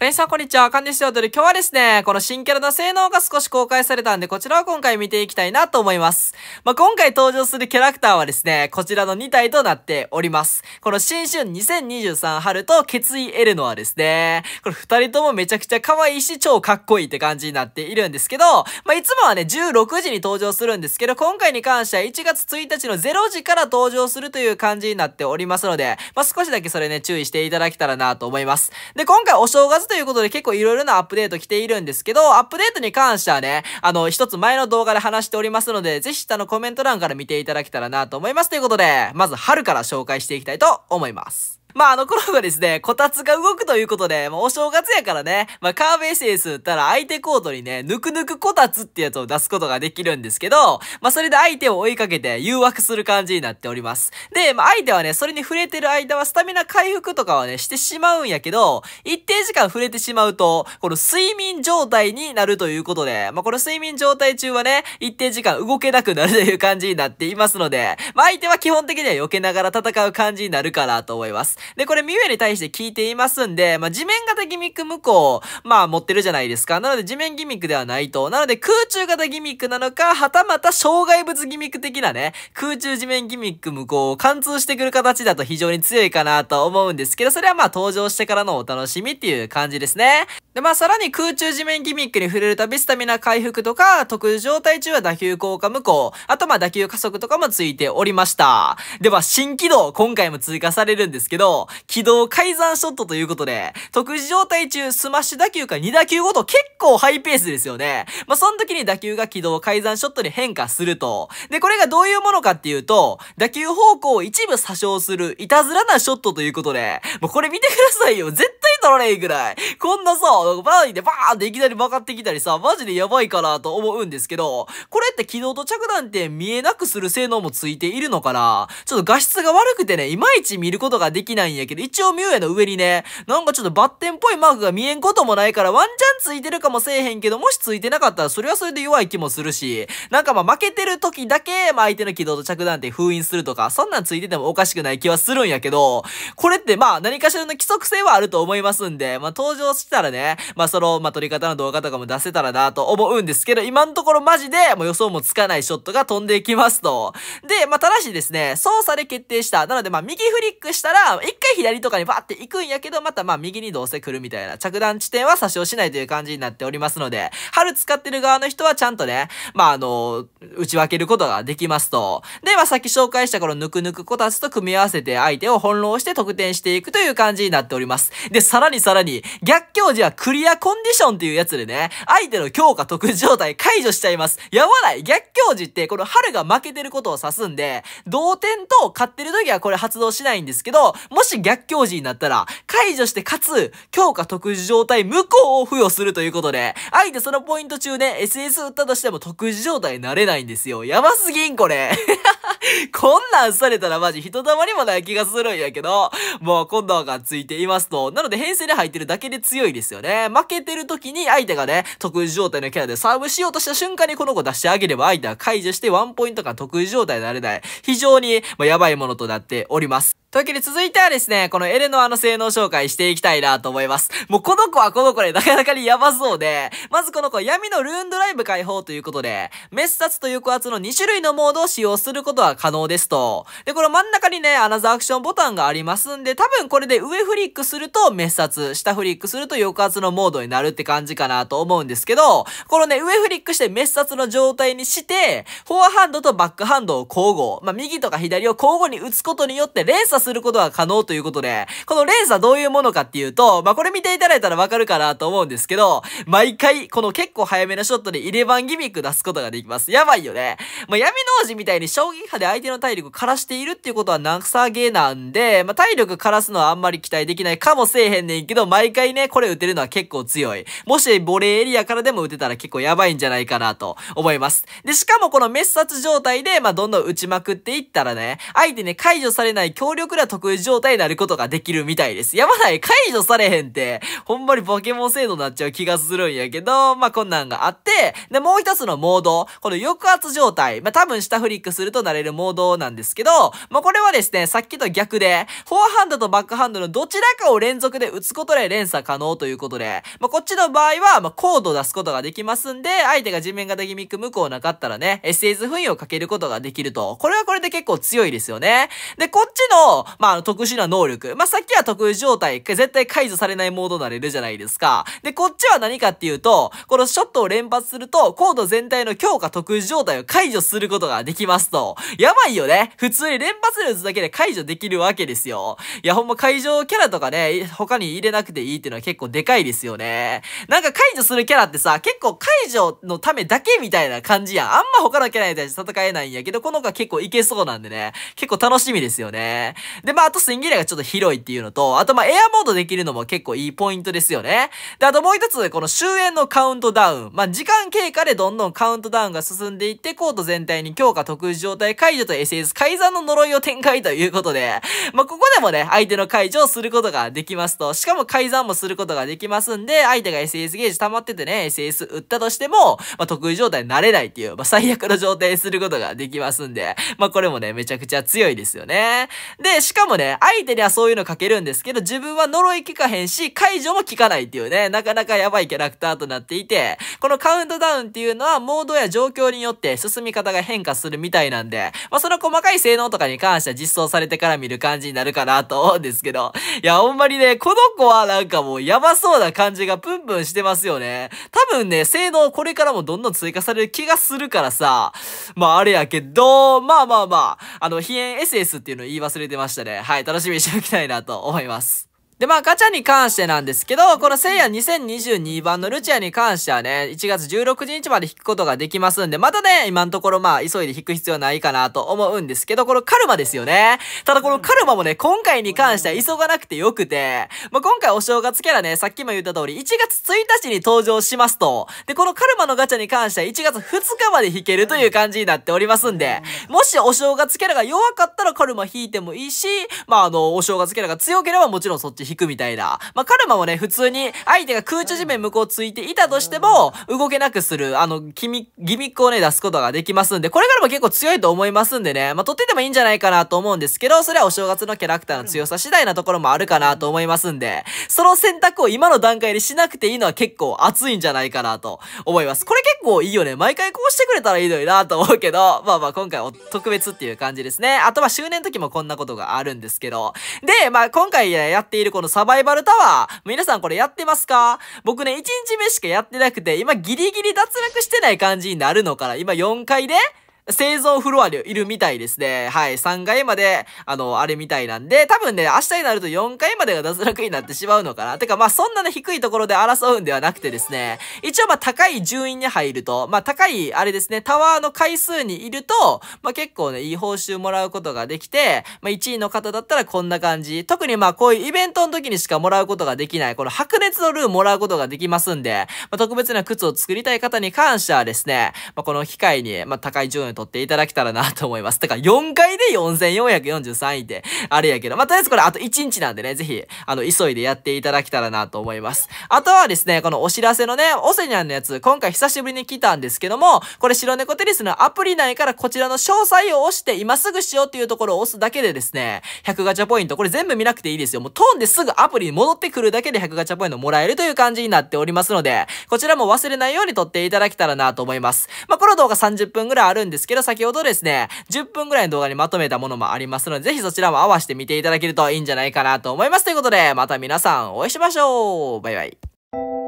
レンさん、こんにちは。カンディスティオドル。今日はですね、この新キャラの性能が少し公開されたんで、こちらを今回見ていきたいなと思います。まあ、今回登場するキャラクターはですね、こちらの2体となっております。この新春2023春と決意エルノはですね、これ2人ともめちゃくちゃ可愛いし、超かっこいいって感じになっているんですけど、まあ、いつもはね、16時に登場するんですけど、今回に関しては1月1日の0時から登場するという感じになっておりますので、まあ、少しだけそれね、注意していただけたらなと思います。で、今回お正月ということで結構いろいろなアップデート来ているんですけど、アップデートに関してはね、あの、一つ前の動画で話しておりますので、ぜひ下のコメント欄から見ていただけたらなと思いますということで、まず春から紹介していきたいと思います。まあ、あの頃がですね、こたつが動くということで、まあ、お正月やからね、まあ、カーベーシエス打ったら相手コートにね、ぬくぬくこたつってやつを出すことができるんですけど、まあ、それで相手を追いかけて誘惑する感じになっております。で、まあ、相手はね、それに触れてる間はスタミナ回復とかはね、してしまうんやけど、一定時間触れてしまうと、この睡眠状態になるということで、まあ、この睡眠状態中はね、一定時間動けなくなるという感じになっていますので、まあ、相手は基本的には避けながら戦う感じになるかなと思います。で、これミュウに対して聞いていますんで、まあ、地面型ギミック向こう、まあ、持ってるじゃないですか。なので、地面ギミックではないと。なので、空中型ギミックなのか、はたまた障害物ギミック的なね、空中地面ギミック向こうを貫通してくる形だと非常に強いかなと思うんですけど、それはまあ、登場してからのお楽しみっていう感じですね。で、まあ、さらに空中地面ギミックに触れるたび、スタミナ回復とか、特状態中は打球効果無効、あとまあ、打球加速とかもついておりました。では、新起動、今回も追加されるんですけど、と、軌道改ざんショットということで、特殊状態中、スマッシュ打球か2打球ごと結構ハイペースですよね。まあ、その時に打球が軌道改ざんショットに変化すると。で、これがどういうものかっていうと、打球方向を一部詐称するいたずらなショットということで、もうこれ見てくださいよ。絶対たらねえぐらい。こんなさ、バーでバーンっていきなり曲がってきたりさ、マジでやばいかなと思うんですけど、これって軌道と着弾点見えなくする性能もついているのかなちょっと画質が悪くてね、いまいち見ることができないんやけど、一応ミュウヤの上にね、なんかちょっとバッテンっぽいマークが見えんこともないから、ワンチャンついてるかもせえへんけど、もしついてなかったら、それはそれで弱い気もするし、なんかまあ負けてる時だけ、まあ相手の軌道と着弾点封印するとか、そんなんついててもおかしくない気はするんやけど、これってまあ何かしらの規則性はあると思いますますんで、まあ、登場したらね、まあ、その、まあ、撮り方の動画とかも出せたらなと思うんですけど、今のところマジで、もう予想もつかないショットが飛んでいきますと。で、まあ、ただしですね、操作で決定した。なので、ま右フリックしたら、一回左とかにバーって行くんやけど、またま右にどうせ来るみたいな、着弾地点は差し押しないという感じになっておりますので、春使ってる側の人はちゃんとね、まあ、あの、打ち分けることができますと。で、まあ、さっき紹介したこのぬくぬくこたつと組み合わせて相手を翻弄して得点していくという感じになっております。で、さららにさらに、逆境時はクリアコンディションっていうやつでね、相手の強化特殊状態解除しちゃいます。やばない逆境時ってこの春が負けてることを指すんで、同点と勝ってる時はこれ発動しないんですけど、もし逆境時になったら、解除して勝つ、強化特殊状態無効を付与するということで、相手そのポイント中ね、SS 打ったとしても特殊状態になれないんですよ。やばすぎんこれ。こんなんされたらマジひとたまりもない気がするんやけど、もう今度がついていますと。なので変牽で入ってるだけで強いですよね。負けてる時に相手がね、特殊状態のキャラでサーブしようとした瞬間にこの子出してあげれば相手は解除してワンポイントが特殊状態になれない。非常に、まあ、やばいものとなっております。というわけで続いてはですね、このエレノアの性能紹介していきたいなと思います。もうこの子はこの子でなかなかにやばそうで、まずこの子闇のルーンドライブ解放ということで、滅殺と抑圧の2種類のモードを使用することは可能ですと。で、この真ん中にね、アナザーアクションボタンがありますんで、多分これで上フリックすると滅殺、下フリックすると抑圧のモードになるって感じかなと思うんですけど、このね、上フリックして滅殺の状態にして、フォアハンドとバックハンドを交互、まあ、右とか左を交互に打つことによって連鎖することは可能ということで、このレースはどういうものかっていうと、まあ、これ見ていただいたらわかるかなと思うんですけど、毎回、この結構早めのショットで入れ番ギミック出すことができます。やばいよね。まあ、闇の王子みたいに将棋派で相手の体力枯らしているっていうことはなさげなんで、まあ、体力枯らすのはあんまり期待できないかもせえへんねんけど、毎回ね、これ打てるのは結構強い。もし、ボレーエリアからでも打てたら結構やばいんじゃないかなと思います。で、しかもこの滅殺状態で、まあ、どんどん打ちまくっていったらね、相手ね、解除されない強力ら得意状態になることができるみたいです。やばない、解除されへんって、ほんまにポケモン制度になっちゃう気がするんやけど、まあ、こんなんがあって、で、もう一つのモード、この抑圧状態、まあ、多分下フリックするとなれるモードなんですけど、まあ、これはですね、さっきと逆で、フォアハンドとバックハンドのどちらかを連続で打つことで連鎖可能ということで、まあ、こっちの場合は、まあ、コードを出すことができますんで、相手が地面型ギミック無効なかったらね、SS 不意をかけることができると。これはこれで結構強いですよね。で、こっちの、まあ、の、特殊な能力。まあ、さっきは特殊状態、絶対解除されないモードになれるじゃないですか。で、こっちは何かっていうと、このショットを連発すると、コード全体の強化特殊状態を解除することができますと。やばいよね。普通に連発で打つだけで解除できるわけですよ。いや、ほんま会場キャラとかね、他に入れなくていいっていうのは結構でかいですよね。なんか解除するキャラってさ、結構解除のためだけみたいな感じやん。あんま他のキャラに対して戦えないんやけど、この子は結構いけそうなんでね。結構楽しみですよね。で、まあ、あとスイングレがちょっと広いっていうのと、あとまあ、エアモードできるのも結構いいポイントですよね。で、あともう一つ、この終焉のカウントダウン。まあ、時間経過でどんどんカウントダウンが進んでいって、コート全体に強化特殊状態解除と SS 改ざんの呪いを展開ということで、まあ、ここでもね、相手の解除をすることができますと、しかも改ざんもすることができますんで、相手が SS ゲージ溜まっててね、SS 打ったとしても、まあ、得意状態になれないっていう、まあ、最悪の状態にすることができますんで、まあ、これもね、めちゃくちゃ強いですよね。で、で、しかもね、相手にはそういうの書けるんですけど、自分は呪い聞かへんし、解除も聞かないっていうね、なかなかやばいキャラクターとなっていて、このカウントダウンっていうのは、モードや状況によって進み方が変化するみたいなんで、まあ、その細かい性能とかに関しては実装されてから見る感じになるかなと思うんですけど、いや、ほんまにね、この子はなんかもうやばそうな感じがプンプンしてますよね。多分ね、性能これからもどんどん追加される気がするからさ、まああれやけど、まあまあまあ、あの、非炎 SS っていうの言い忘れてまましたね。はい、楽しみにしておきたいなと思います。で、まあ、ガチャに関してなんですけど、この聖夜2022番のルチアに関してはね、1月16日まで引くことができますんで、またね、今のところまあ、急いで引く必要ないかなと思うんですけど、このカルマですよね。ただこのカルマもね、今回に関しては急がなくてよくて、まあ、今回お正月キャラね、さっきも言った通り、1月1日に登場しますと。で、このカルマのガチャに関しては1月2日まで引けるという感じになっておりますんで、もしお正月キャラが弱かったらカルマ引いてもいいし、まあ、あの、お正月キャラが強ければもちろんそっち足引くみたいな。まあ、カルマもね、普通に相手が空中地面向こうついていたとしても、動けなくする、あの、ギミックをね、出すことができますんで、これからも結構強いと思いますんでね、まあ、取っててもいいんじゃないかなと思うんですけど、それはお正月のキャラクターの強さ次第なところもあるかなと思いますんで、その選択を今の段階でしなくていいのは結構熱いんじゃないかなと思います。これ結構いいよね。毎回こうしてくれたらいいのになと思うけど、まあまあ今回は特別っていう感じですね。あとは周年時もこんなことがあるんですけど、で、まあ今回やっているこのサバイバルタワー。皆さんこれやってますか僕ね、1日目しかやってなくて、今ギリギリ脱落してない感じになるのかな今4回で製造フロアにいるみたいですね。はい。3階まで、あの、あれみたいなんで、多分ね、明日になると4階までが脱落になってしまうのかな。てか、まあ、そんなね、低いところで争うんではなくてですね、一応まあ、高い順位に入ると、まあ、高い、あれですね、タワーの回数にいると、まあ、結構ね、いい報酬もらうことができて、まあ、1位の方だったらこんな感じ。特にまあ、こういうイベントの時にしかもらうことができない、この白熱のルーもらうことができますんで、まあ、特別な靴を作りたい方に関してはですね、まあ、この機会に、まあ、高い順位取っていただけたらなと思います。て か、4回で4443位って、あれやけど。まあ、とりあえずこれあと1日なんでね、ぜひ、あの、急いでやっていただけたらなと思います。あとはですね、このお知らせのね、オセニャンのやつ、今回久しぶりに来たんですけども、これ白猫テニスのアプリ内からこちらの詳細を押して、今すぐしようっていうところを押すだけでですね、100ガチャポイント、これ全部見なくていいですよ。もう飛んですぐアプリに戻ってくるだけで100ガチャポイントもらえるという感じになっておりますので、こちらも忘れないように撮っていただけたらなと思います。まあ、この動画30分ぐらいあるんですですけど、先ほどですね、10分ぐらいの動画にまとめたものもありますので、ぜひそちらも合わせて見ていただけるといいんじゃないかなと思います。ということで、また皆さんお会いしましょうバイバイ